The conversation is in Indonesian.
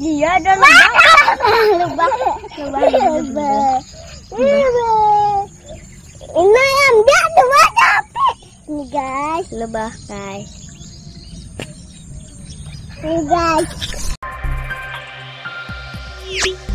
Iya ada lubang. lubang. Lubang. Lubang. Ini yang dia dua tapi. Nih guys, lubang guys. Nih guys.